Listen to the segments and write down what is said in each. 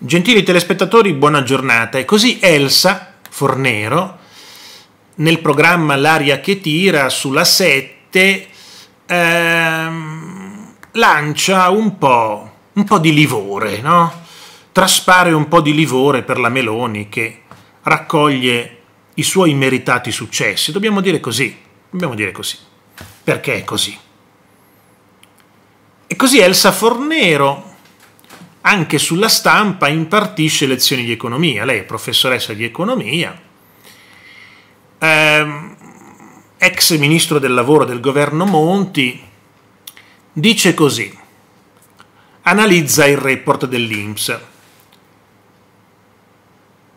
Gentili telespettatori, buona giornata. E così Elsa Fornero, nel programma L'aria che tira sulla 7, ehm, lancia un po', un po' di livore, no? traspare un po' di livore per la Meloni che raccoglie i suoi meritati successi. Dobbiamo dire così, dobbiamo dire così. Perché è così? E così Elsa Fornero anche sulla stampa impartisce lezioni di economia, lei è professoressa di economia, ehm, ex ministro del lavoro del governo Monti, dice così, analizza il report dell'Inps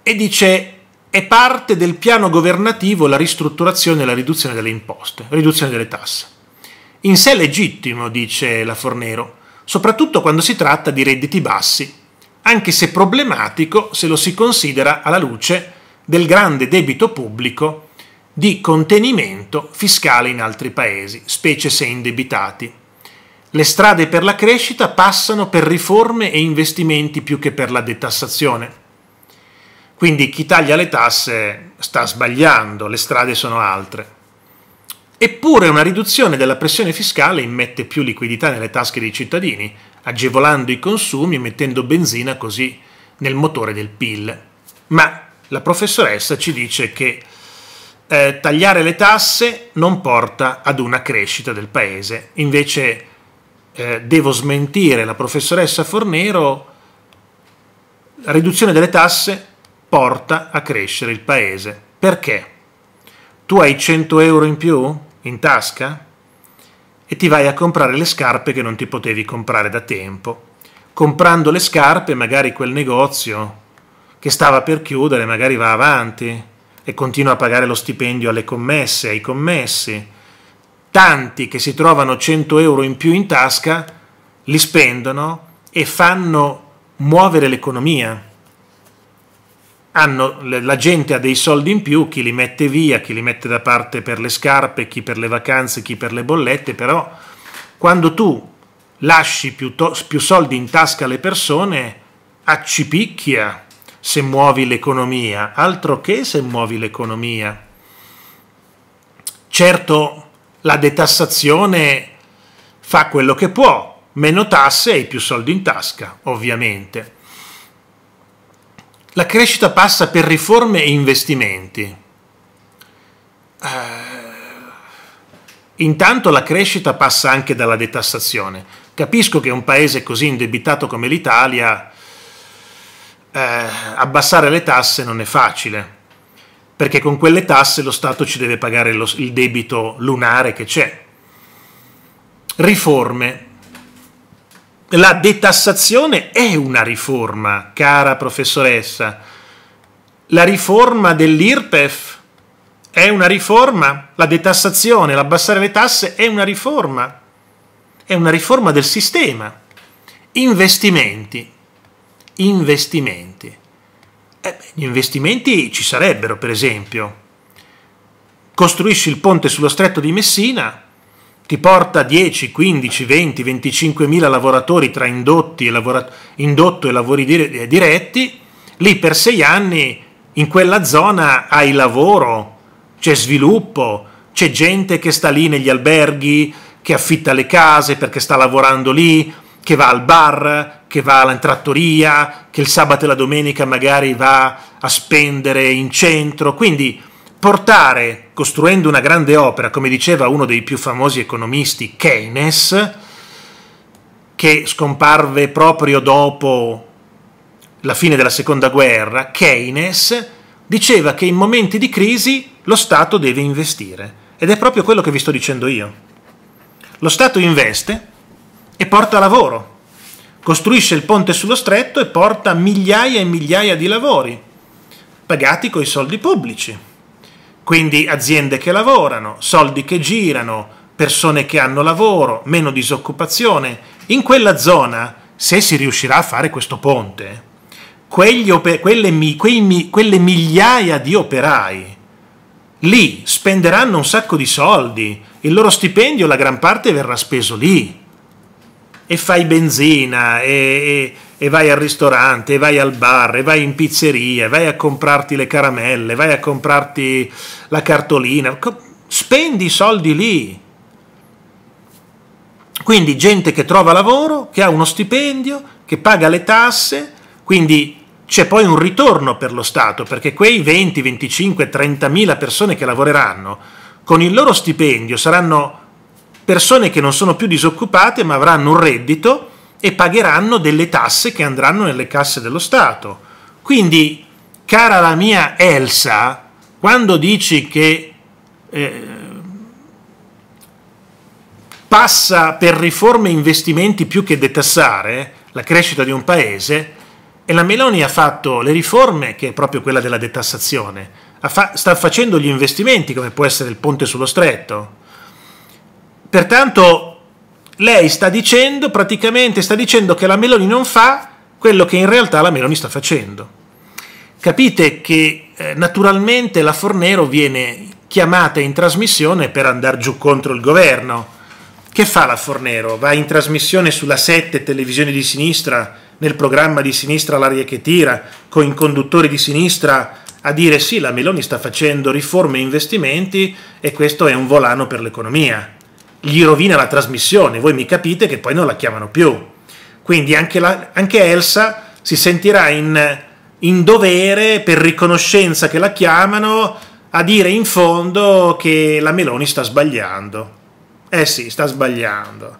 e dice è parte del piano governativo la ristrutturazione e la riduzione delle imposte, riduzione delle tasse. In sé legittimo, dice la Fornero, soprattutto quando si tratta di redditi bassi, anche se problematico se lo si considera alla luce del grande debito pubblico di contenimento fiscale in altri paesi, specie se indebitati. Le strade per la crescita passano per riforme e investimenti più che per la detassazione. Quindi chi taglia le tasse sta sbagliando, le strade sono altre. Eppure una riduzione della pressione fiscale immette più liquidità nelle tasche dei cittadini, agevolando i consumi e mettendo benzina così nel motore del PIL. Ma la professoressa ci dice che eh, tagliare le tasse non porta ad una crescita del paese. Invece eh, devo smentire la professoressa Fornero, la riduzione delle tasse porta a crescere il paese. Perché? Tu hai 100 euro in più? in tasca e ti vai a comprare le scarpe che non ti potevi comprare da tempo. Comprando le scarpe magari quel negozio che stava per chiudere magari va avanti e continua a pagare lo stipendio alle commesse, ai commessi. Tanti che si trovano 100 euro in più in tasca li spendono e fanno muovere l'economia hanno, la gente ha dei soldi in più, chi li mette via, chi li mette da parte per le scarpe, chi per le vacanze, chi per le bollette, però quando tu lasci più, più soldi in tasca alle persone, accipicchia se muovi l'economia, altro che se muovi l'economia. Certo, la detassazione fa quello che può, meno tasse e più soldi in tasca, ovviamente la crescita passa per riforme e investimenti. Uh, intanto la crescita passa anche dalla detassazione. Capisco che un paese così indebitato come l'Italia uh, abbassare le tasse non è facile, perché con quelle tasse lo Stato ci deve pagare lo, il debito lunare che c'è. Riforme la detassazione è una riforma, cara professoressa. La riforma dell'IRPEF è una riforma, la detassazione, l'abbassare le tasse è una riforma, è una riforma del sistema. Investimenti, investimenti. Eh gli investimenti ci sarebbero, per esempio. Costruisci il ponte sullo stretto di Messina, ti porta 10, 15, 20, 25 mila lavoratori tra indotti e lavora- indotto e lavori eh, diretti, lì per sei anni in quella zona hai lavoro, c'è sviluppo, c'è gente che sta lì negli alberghi, che affitta le case perché sta lavorando lì, che va al bar, che va alla trattoria, che il sabato e la domenica magari va a spendere in centro. Quindi portare, costruendo una grande opera, come diceva uno dei più famosi economisti, Keynes, che scomparve proprio dopo la fine della seconda guerra, Keynes diceva che in momenti di crisi lo Stato deve investire. Ed è proprio quello che vi sto dicendo io. Lo Stato investe e porta lavoro, costruisce il ponte sullo stretto e porta migliaia e migliaia di lavori, pagati coi soldi pubblici. Quindi aziende che lavorano, soldi che girano, persone che hanno lavoro, meno disoccupazione. In quella zona, se si riuscirà a fare questo ponte, quelle, quei, quelle migliaia di operai lì spenderanno un sacco di soldi, il loro stipendio la gran parte verrà speso lì e fai benzina e, e e vai al ristorante, e vai al bar, e vai in pizzeria, e vai a comprarti le caramelle, vai a comprarti la cartolina, spendi i soldi lì. Quindi gente che trova lavoro, che ha uno stipendio, che paga le tasse, quindi c'è poi un ritorno per lo Stato, perché quei 20, 25, 30 mila persone che lavoreranno con il loro stipendio saranno persone che non sono più disoccupate ma avranno un reddito e pagheranno delle tasse che andranno nelle casse dello Stato. Quindi, cara la mia Elsa, quando dici che eh, passa per riforme e investimenti più che detassare la crescita di un paese, e la Meloni ha fatto le riforme, che è proprio quella della detassazione, fa sta facendo gli investimenti, come può essere il ponte sullo stretto. Pertanto lei sta dicendo, praticamente sta dicendo che la Meloni non fa quello che in realtà la Meloni sta facendo. Capite che eh, naturalmente la Fornero viene chiamata in trasmissione per andare giù contro il governo. Che fa la Fornero? Va in trasmissione sulla 7 televisione di sinistra, nel programma di sinistra L'aria che tira, con i conduttori di sinistra a dire sì, la Meloni sta facendo riforme e investimenti e questo è un volano per l'economia gli rovina la trasmissione, voi mi capite che poi non la chiamano più. Quindi anche, la, anche Elsa si sentirà in, in dovere, per riconoscenza che la chiamano, a dire in fondo che la Meloni sta sbagliando. Eh sì, sta sbagliando.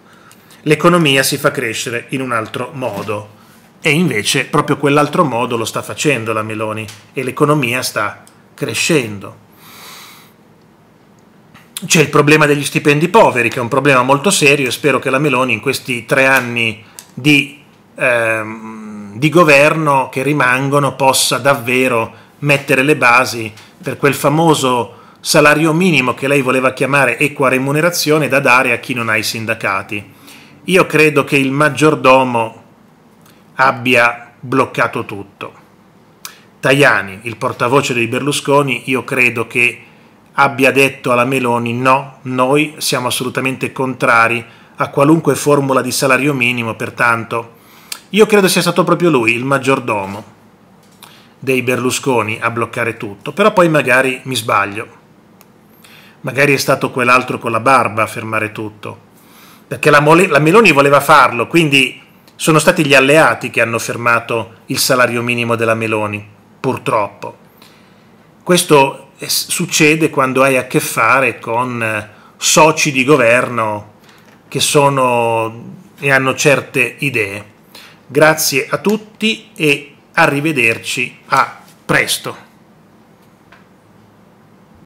L'economia si fa crescere in un altro modo. E invece proprio quell'altro modo lo sta facendo la Meloni e l'economia sta crescendo c'è il problema degli stipendi poveri, che è un problema molto serio e spero che la Meloni in questi tre anni di, ehm, di governo che rimangono possa davvero mettere le basi per quel famoso salario minimo che lei voleva chiamare equa remunerazione da dare a chi non ha i sindacati. Io credo che il maggiordomo abbia bloccato tutto. Tajani, il portavoce dei Berlusconi, io credo che abbia detto alla Meloni no, noi siamo assolutamente contrari a qualunque formula di salario minimo, pertanto io credo sia stato proprio lui, il maggiordomo dei Berlusconi a bloccare tutto, però poi magari mi sbaglio. Magari è stato quell'altro con la barba a fermare tutto, perché la, Mole- la Meloni voleva farlo, quindi sono stati gli alleati che hanno fermato il salario minimo della Meloni, purtroppo. Questo eh, succede quando hai a che fare con eh, soci di governo che sono e hanno certe idee. Grazie a tutti e arrivederci a presto.